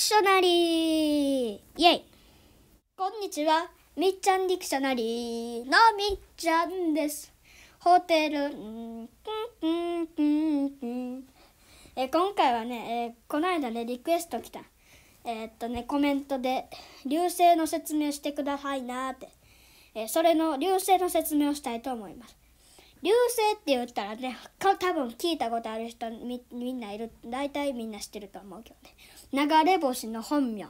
クショナリーイェイこんにちは、みっちゃんディクショナリーのみっちゃんです。ホテル、んんんんんえ今回はね、えー、この間ね、リクエスト来た。えー、っとね、コメントで、流星の説明してくださいなって。えー、それの流星の説明をしたいと思います。流星って言ったらね多分聞いたことある人みみんないる大体みんな知ってると思うけどね流れ星の本名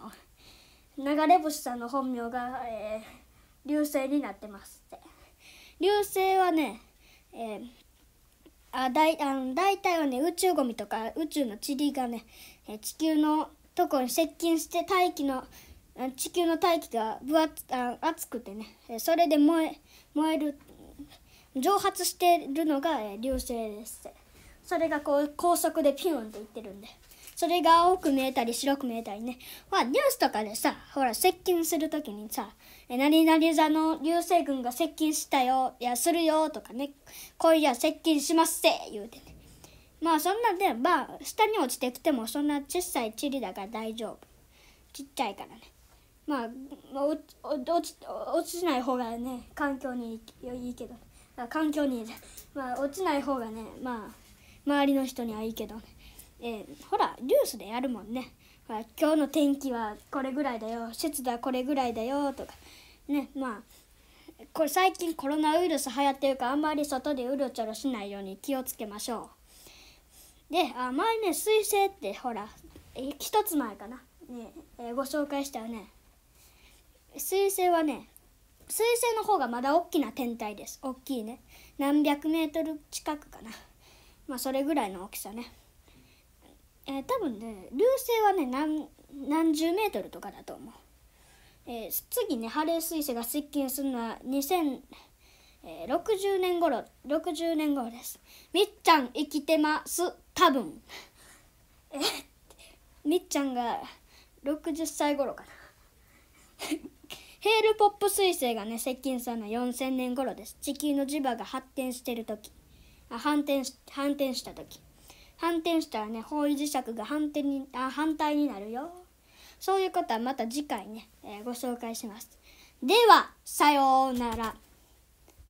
流れ星さんの本名が、えー、流星になってますって流星はね、えー、あだいあの大体はね宇宙ゴミとか宇宙の塵がね、えー、地球のとこに接近して大気の地球の大気が分厚あ厚くてねそれで燃え燃える蒸発してるのが流星ですそれがこう高速でピュンっていってるんでそれが青く見えたり白く見えたりねほらニュースとかでさほら接近する時にさ「何々座の流星群が接近したよ」いや「するよ」とかね「今や接近しますせ」言うてねまあそんなでまあ下に落ちてきてもそんな小さいチリだから大丈夫ちっちゃいからねまあ落ちない方がね環境にいいけど。環境に、まあ、落ちない方がね、まあ、周りの人にはいいけどね。えー、ほら、ニュースでやるもんね。ほら、今日の天気はこれぐらいだよ。節度はこれぐらいだよ。とか。ね、まあ、これ最近コロナウイルス流行ってるから、あんまり外でうろちょろしないように気をつけましょう。で、あ前ね、水星ってほら、一つ前かな。ね、えー、ご紹介したよね。彗星はね、水星の方がまだ大きな天体です大きいね何百メートル近くかなまあそれぐらいの大きさねえー、多分ね流星はね何何十メートルとかだと思う、えー、次ねハレー彗星が接近するのは2060年頃60年頃ですみっちゃん生きてます多分えみっちゃんが60歳頃かなヘールポップ彗星がね接近するのは4000年頃です地球の磁場が発展してる時あ反転し反転した時反転したらね方位磁石が反転にあ反対になるよそういうことはまた次回ね、えー、ご紹介しますではさようなら